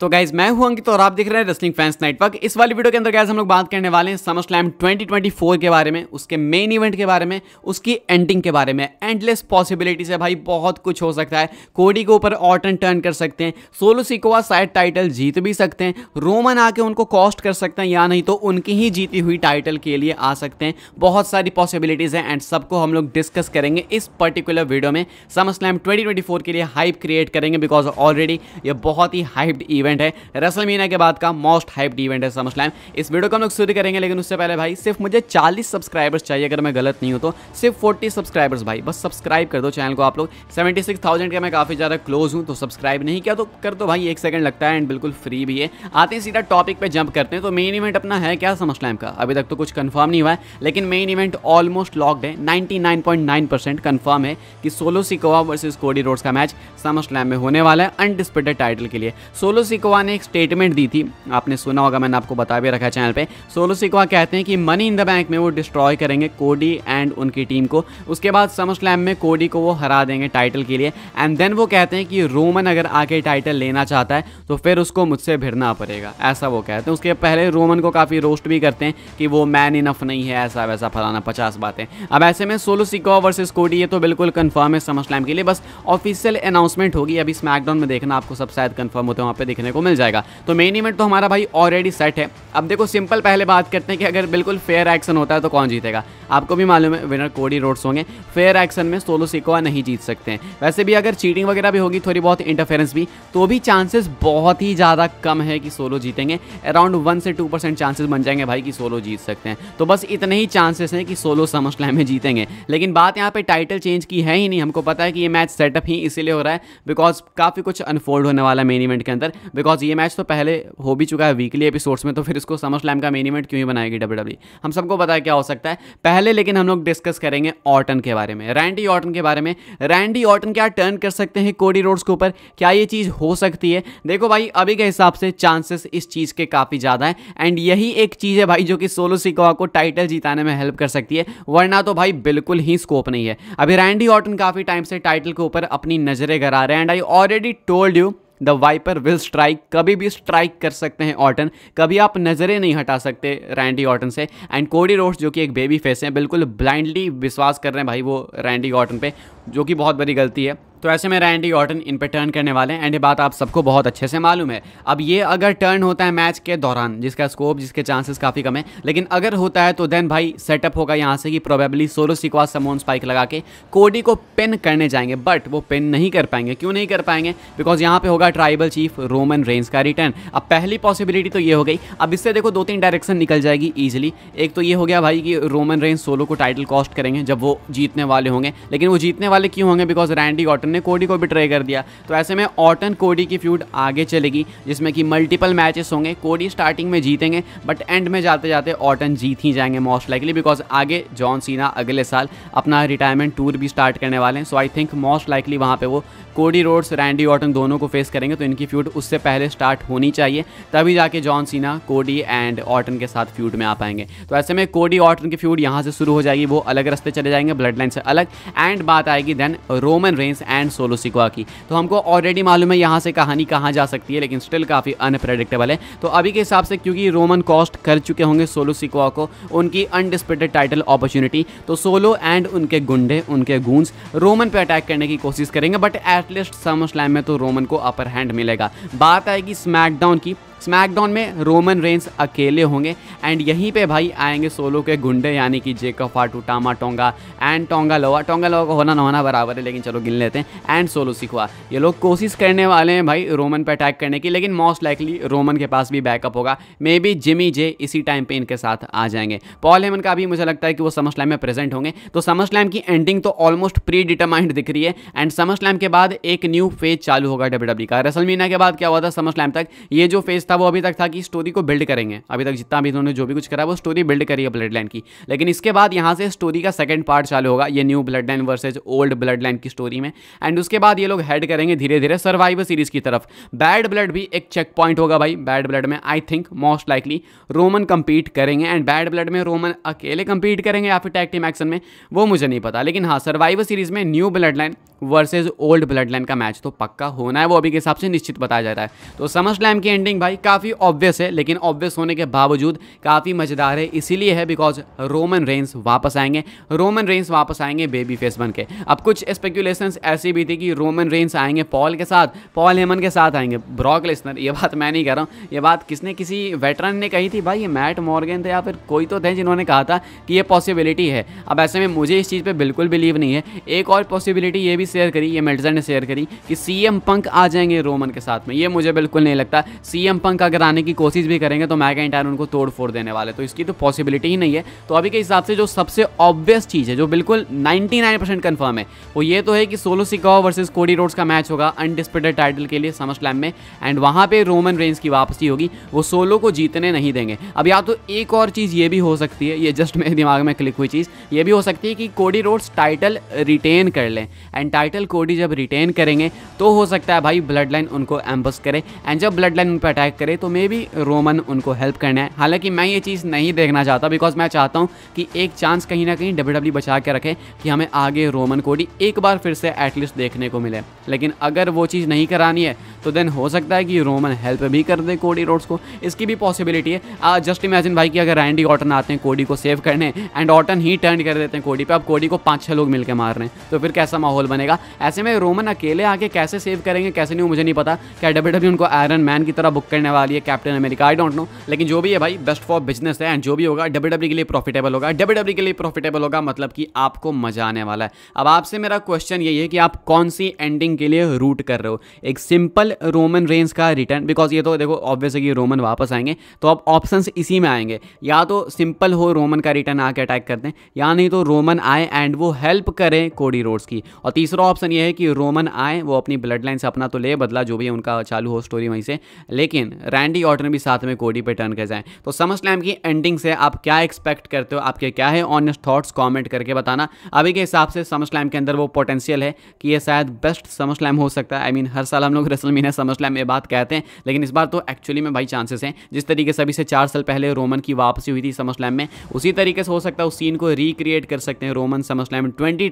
तो गाइज मैं हूं अंकित तो और आप देख रहे हैं रेस्लिंग फैंस नेटवर्क इस वाली वीडियो के अंदर गाइज हम लोग बात करने वाले हैं समर स्लैम 2024 के बारे में उसके मेन इवेंट के बारे में उसकी एंडिंग के बारे में एंडलेस पॉसिबिलिटीज है भाई बहुत कुछ हो सकता है कोडी के ऊपर ऑटन टर्न कर सकते हैं सोलो सिकोवा शायद टाइटल जीत भी सकते हैं रोमन आके उनको कॉस्ट कर सकते हैं या नहीं तो उनकी ही जीती हुई टाइटल के लिए आ सकते हैं बहुत सारी पॉसिबिलिटीज़ हैं एंड सबको हम लोग डिस्कस करेंगे इस पर्टिकुलर वीडियो में समर स्लैम ट्वेंटी के लिए हाइप क्रिएट करेंगे बिकॉज ऑलरेडी ये बहुत ही हाइप्ड इवेंट इवेंट है रसल मीना के बाद का मोस्ट हाइप्ड इवेंट है समर स्लैम इस वीडियो को हम लोग शुरू करेंगे लेकिन उससे पहले भाई सिर्फ मुझे चालीस सब्सक्राइबर्स चाहिए अगर मैं गलत नहीं हूँ तो सिर्फ फोर्टी सब्सक्राइबर्स भाई बस सब्सक्राइब कर दो चैनल को आप लोग सेवेंटी सिक्स थाउजेंड का मैं काफ़ी ज़्यादा क्लोज हूँ तो सब्सक्राइब नहीं किया तो कर दो भाई एक सेकंड लगता है एंड बिल्कुल फ्री भी है आते ही सीधा टॉपिक पे जंप करते हैं तो मेन इवेंट अपना है क्या समझ लाइम का अभी तक तो कुछ कन्फर्म नहीं हुआ है लेकिन मेन इवेंट ऑलमोस्ट लॉकड है नाइनटी परसेंट कन्फर्म है कि Solo Sikoa versus Cody Rhodes का मैच समर स्लैम में होने वाला है अनडिस्प्यूटेड टाइटल के लिए सोलो सिकवा ने एक स्टेटमेंट दी थी आपने सुना होगा मैंने आपको बता भी रखा है चैनल पे सोलो सिकवा कहते हैं कि मनी इन द बैंक में वो डिस्ट्रॉय करेंगे कोडी एंड उनकी टीम को उसके बाद समर स्लैम में कोडी को वो हरा देंगे टाइटल के लिए एंड देन वो कहते हैं कि रोमन अगर आके टाइटल लेना चाहता है तो फिर उसको मुझसे भिड़ना पड़ेगा ऐसा वो कहते हैं उसके पहले रोमन को काफ़ी रोस्ट भी करते हैं कि वो मैन इनफ नहीं है ऐसा वैसा फलाना पचास बातें अब ऐसे में सोलो सिकवा वर्सेज कोडी ये तो बिल्कुल कन्फर्म है समर स्लैम के लिए बस ऑफिशियल अनाउंसमेंट होगी अभी स्मैकडाउन में देखना आपको सब शायद कन्फर्म होते हैं वहाँ पर देखने देखने को मिल जाएगा तो मेन इवेंट तो हमारा भाई ऑलरेडी सेट है अब देखो सिंपल पहले बात करते हैं कि अगर बिल्कुल फेयर एक्शन होता है तो कौन जीतेगा आपको भी मालूम है विनर कोडी रोड्स होंगे फेयर एक्शन में सोलो सिकोआ नहीं जीत सकते हैं वैसे भी अगर चीटिंग वगैरह भी होगी थोड़ी बहुत इंटरफेरेंस भी तो भी चांसेस बहुत ही ज़्यादा कम है कि सोलो जीतेंगे अराउंड वन से टू परसेंट चांसेस बन जाएंगे भाई कि सोलो जीत सकते हैं तो बस इतने ही चांसेस हैं कि सोलो समझ में जीतेंगे लेकिन बात यहाँ पर टाइटल चेंज की है ही नहीं हमको पता है कि ये मैच सेटअप ही इसीलिए हो रहा है बिकॉज काफ़ी कुछ अनफोल्ड होने वाला मेन इवेंट के अंदर बिकॉज ये मैच तो पहले हो भी चुका है वीकली एपिसोड्स में तो फिर इसको समर स्लैम का मेन इवेंट क्यों ही बनाएगी डब्ल्यू e? हम सबको पता है क्या हो सकता है पहले लेकिन हम लोग डिस्कस करेंगे ऑटन के बारे में रैंडी ऑटन के बारे में रैंडी ऑटन क्या टर्न कर सकते हैं कोडी रोड्स के ऊपर क्या ये चीज़ हो सकती है देखो भाई अभी के हिसाब से चांसेस इस चीज़ के काफ़ी ज़्यादा हैं एंड यही एक चीज़ है भाई जो कि सोलो सिकोवा को टाइटल जिताने में हेल्प कर सकती है वरना तो भाई बिल्कुल ही स्कोप नहीं है अभी रैंडी ऑटन काफ़ी टाइम से टाइटल के ऊपर अपनी नज़रें गरा रहे हैं and I already told you the viper will strike कभी भी स्ट्राइक कर सकते हैं ऑटन कभी आप नज़रें नहीं हटा सकते रैंडी ऑटन से एंड कोडी रोड्स जो कि एक बेबी फेस हैं बिल्कुल ब्लाइंडली विश्वास कर रहे हैं भाई वो रैंडी ऑटन पे जो कि बहुत बड़ी गलती है तो ऐसे में रैंडी ऑर्टन इन पर टर्न करने वाले हैं एंड ये बात आप सबको बहुत अच्छे से मालूम है अब ये अगर टर्न होता है मैच के दौरान जिसका स्कोप जिसके चांसेस काफ़ी कम है लेकिन अगर होता है तो देन भाई सेटअप होगा यहाँ से कि प्रोबेबली सोलो सिक्वा समोन स्पाइक लगा के कोडी को पिन करने जाएंगे बट वो पिन नहीं कर पाएंगे क्यों नहीं कर पाएंगे बिकॉज यहाँ पर होगा ट्राइबल चीफ रोमन रेंस का रिटर्न अब पहली पॉसिबिलिटी तो ये हो गई अब इससे देखो दो तीन डायरेक्शन निकल जाएगी ईजिली एक तो ये हो गया भाई कि रोमन रेंस सोलो को टाइटल कॉस्ट करेंगे जब वो जीतने वाले होंगे लेकिन वो जीतने वाले क्यों होंगे बिकॉज रैंडी ऑटन उन्होंने कोडी को भी ट्राई कर दिया तो ऐसे में ऑटन कोडी की फ्यूड आगे चलेगी जिसमें कि मल्टीपल मैचेस होंगे कोडी स्टार्टिंग में जीतेंगे बट एंड में जाते जाते ऑटन जीत ही जाएंगे मोस्ट लाइकली बिकॉज आगे जॉन सीना अगले साल अपना रिटायरमेंट टूर भी स्टार्ट करने वाले हैं so I think most likely वहाँ पर वो कोडी रोड्स रैंडी ऑटन दोनों को फेस करेंगे तो इनकी फ्यूड उससे पहले स्टार्ट होनी चाहिए तभी जाके जॉन सीना कोडी एंड ऑटन के साथ फ्यूड में आ पाएंगे तो ऐसे में कोडी ऑटन की फ्यूड यहाँ से शुरू हो जाएगी वो अलग रस्ते चले जाएंगे ब्लड लाइन से अलग एंड बात आएगी then Roman Reigns and and Solo Sikoa की तो हमको ऑलरेडी मालूम है यहाँ से कहानी कहाँ जा सकती है लेकिन स्टिल काफ़ी अनप्रेडिक्टेबल है तो अभी के हिसाब से क्योंकि रोमन कॉस्ट कर चुके होंगे सोलो सिक्वा को उनकी अनडिस्प्यूटेड टाइटल अपॉर्चुनिटी तो सोलो एंड उनके गुंडे उनके गूंज रोमन पर अटैक करने की कोशिश करेंगे बट एटलीस्ट समर स्लैम में तो रोमन को अपर हैंड मिलेगा बात आएगी स्मैकडाउन की स्मैकडाउन में रोमन रेंस अकेले होंगे एंड यहीं पे भाई आएंगे सोलो के गुंडे यानी कि Jacob Fatu Tama Tonga and Tonga Loa Tonga Loa का होना ना होना बराबर है लेकिन चलो गिन लेते हैं एंड सोलो सिखवा ये लोग कोशिश करने वाले हैं भाई रोमन पर अटैक करने की लेकिन मोस्ट लाइकली रोमन के पास भी बैकअप होगा मे बी जिमी जे इसी टाइम पर इनके साथ आ जाएंगे पॉल हेमन का भी मुझे लगता है कि वो समर स्लैम में प्रेजेंट होंगे तो समर स्लैम की एंडिंग तो ऑलमोस्ट प्री डिटरमाइंड दिख रही है एंड समर स्लैम के बाद एक न्यू फेज चालू होगा डब्ल्यू e का रसल के बाद क्या हुआ था समर स्लैम तक ये जो फेज था वो अभी तक था कि स्टोरी को बिल्ड करेंगे अभी तक जितना भी इन्होंने जो भी कुछ करा वो स्टोरी बिल्ड करी है ब्लड लाइन की लेकिन इसके बाद यहाँ से स्टोरी का सेकंड पार्ट चालू होगा ये new bloodline versus old bloodline की स्टोरी में एंड उसके बाद ये लोग हेड करेंगे धीरे धीरे सर्वाइवर सीरीज की तरफ बैड ब्लड भी एक चेक पॉइंट होगा भाई बैड ब्लड में I think most likely Roman compete करेंगे एंड बैड ब्लड में रोमन अकेले कंपीट करेंगे या फिर टैक्टिम एक्शन में वो मुझे नहीं पता लेकिन हाँ सर्वाइवर सीरीज में new bloodline versus old bloodline का मैच तो पक्का होना है वो अभी के हिसाब से निश्चित बताया जा रहा है तो समर स्लैम की एंडिंग भाई काफ़ी ऑब्वियस है लेकिन ऑब्वियस होने के बावजूद काफ़ी मज़ेदार है इसीलिए है बिकॉज रोमन रेंस वापस आएंगे रोमन रेंस वापस आएंगे बेबी फेस बन के अब कुछ स्पेकुलेशन ऐसी भी थी कि रोमन रेंस आएंगे पॉल के साथ पॉल हेमन के साथ आएंगे ब्रॉक लेसनर ये बात मैं नहीं कह रहा हूँ ये बात किसने किसी वेटरन ने कही थी भाई ये मैट मॉर्गन थे या फिर कोई तो थे जिन्होंने कहा था कि ये पॉसिबिलिटी है अब ऐसे में मुझे इस चीज़ पर बिल्कुल बिलीव नहीं है एक और पॉसिबिलिटी ये भी भी शेयर करी ये मेल्टजर ने शेयर करी कि सी एम पंक आ जाएंगे रोमन के साथ में ये मुझे बिल्कुल नहीं लगता सी एम पंक अगर आने की कोशिश भी करेंगे तो मैकेंटायर उनको तोड़ फोड़ देने वाले तो इसकी तो पॉसिबिलिटी ही नहीं है तो अभी के हिसाब से जो सबसे ऑब्वियस चीज़ है जो बिल्कुल नाइन्टी कंफर्म है वो ये तो है कि Solo Sikoa versus Cody Rhodes का मैच होगा अनडिस्प्यूटेड टाइटल के लिए समर स्लैम में एंड वहाँ पर रोमन रेंज की वापसी होगी वो सोलो को जीतने नहीं देंगे अब या तो एक और चीज़ ये भी हो सकती है ये जस्ट मेरे दिमाग में क्लिक हुई चीज़ ये भी हो सकती है कि कोडी रोड्स टाइटल रिटेन कर लें एंड टाइटल कोड ही जब रिटेन करेंगे तो हो सकता है भाई ब्लड लाइन उनको एम्बस करे एंड जब ब्लड लाइन उन पर अटैक करे तो मे बी रोमन उनको हेल्प करना है हालांकि मैं ये चीज़ नहीं देखना चाहता बिकॉज मैं चाहता हूँ कि एक चांस कहीं ना कहीं डब्ल्यू e बचा के रखें कि हमें आगे रोमन कोडी एक बार फिर से एटलीस्ट देखने को मिले लेकिन अगर वो चीज़ नहीं करानी है तो देन हो सकता है कि रोमन हेल्प भी कर दे कोडी रोड्स को इसकी भी पॉसिबिलिटी है जस्ट इमेजिन भाई कि अगर रैंडी ऑटन आते हैं कोडी को सेव करने एंड ऑटन ही टर्न कर देते हैं कोडी पे अब कोडी को पाँच छः लोग मिलकर मार रहे हैं तो फिर कैसा माहौल बनेगा बनेगा ऐसे में रोमन अकेले आके कैसे सेव करेंगे कैसे नहीं मुझे नहीं पता क्या डब्ल्यू उनको आयरन मैन की तरह बुक करने वाली है Captain America I don't know लेकिन जो भी है भाई बेस्ट फॉर बिजनेस है एंड जो भी होगा डब्ल्यू के लिए प्रॉफिटेबल होगा डब्ल्यू के लिए प्रॉफिटेबल होगा मतलब कि आपको मजा आने वाला है अब आपसे मेरा क्वेश्चन यही है कि आप कौन सी एंडिंग के लिए रूट कर रहे हो एक सिंपल रोमन रेंज का रिटर्न बिकॉज ये तो देखो ऑब्वियस है कि रोमन वापस आएंगे तो आप ऑप्शन इसी में आएंगे या तो सिंपल हो रोमन का रिटर्न आके अटैक कर दें या नहीं तो रोमन आए एंड वो हेल्प करें कोडी रोड्स की और तीसरा तीसरा ऑप्शन ये है कि रोमन आए वो अपनी ब्लड लाइन से अपना तो ले बदला जो भी उनका चालू हो स्टोरी वहीं से लेकिन रैंडी ऑर्टन भी साथ में कोडी पे टर्न कर जाए तो समझ स्लैम की एंडिंग से आप क्या एक्सपेक्ट करते हो आपके क्या है ऑनेस्ट थॉट्स कॉमेंट करके बताना अभी के हिसाब से समझ लैम के अंदर वो पोटेंशियल है कि ये शायद बेस्ट समझ लैम हो सकता है आई मीन हर साल हम लोग रसल मीना समझ लैम ये बात कहते हैं लेकिन इस बार तो एक्चुअली में भाई चांसेस हैं जिस तरीके से अभी से चार साल पहले रोमन की वापसी हुई थी समझ लैम में उसी तरीके से हो सकता है उस सीन को रिक्रिएट कर सकते हैं रोमन समझ लैम ट्वेंटी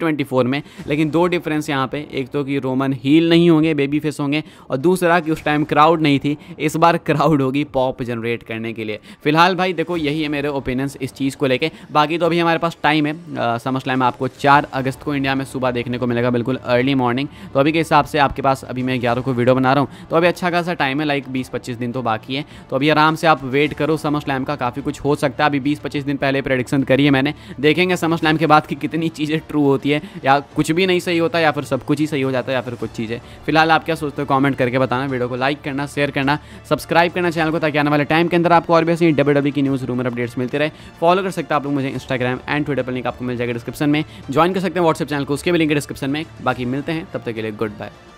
में लेकिन दो डिफरेंस डिफरेंस यहाँ पे एक तो कि रोमन हील नहीं होंगे बेबी फेस होंगे और दूसरा कि उस टाइम क्राउड नहीं थी इस बार क्राउड होगी पॉप जनरेट करने के लिए फिलहाल भाई देखो यही है मेरे ओपिनियंस इस चीज़ को लेके बाकी तो अभी हमारे पास टाइम है समझ लाइम आपको चार अगस्त को इंडिया में सुबह देखने को मिलेगा बिल्कुल अर्ली मॉर्निंग तो अभी के हिसाब से आपके पास अभी मैं ग्यारह को वीडियो बना रहा हूँ तो अभी अच्छा खासा टाइम है लाइक बीस पच्चीस दिन तो बाकी है तो अभी आराम से आप वेट करो समझ लाइम का काफ़ी कुछ हो सकता है अभी बीस पच्चीस दिन पहले प्रेडिक्शन करी है मैंने देखेंगे समझ लाइम के बाद कि कितनी चीज़ें ट्रू होती है या कुछ भी नहीं सही होता या फिर सब कुछ ही सही हो जाता है या फिर कुछ चीज़ें फिलहाल आप क्या सोचते हो कॉमेंट करके बताना वीडियो को लाइक करना शेयर करना सब्सक्राइब करना चैनल को ताकि आने वाले टाइम के अंदर आपको और भी ऐसी डब्ल्यू डब्ल्यू की न्यूज़ रूमर अपडेट्स मिलते रहे फॉलो कर सकते हैं आप लोग मुझे इंस्टाग्राम एंड ट्विटर पर लिंक आपको मिल जाएगा डिस्क्रिप्शन में ज्वाइन कर सकते हैं व्हाट्सएप चैनल को उसके भी लिंक डिस्क्रिप्शन में बाकी मिलते हैं तब तक के लिए गुड बाय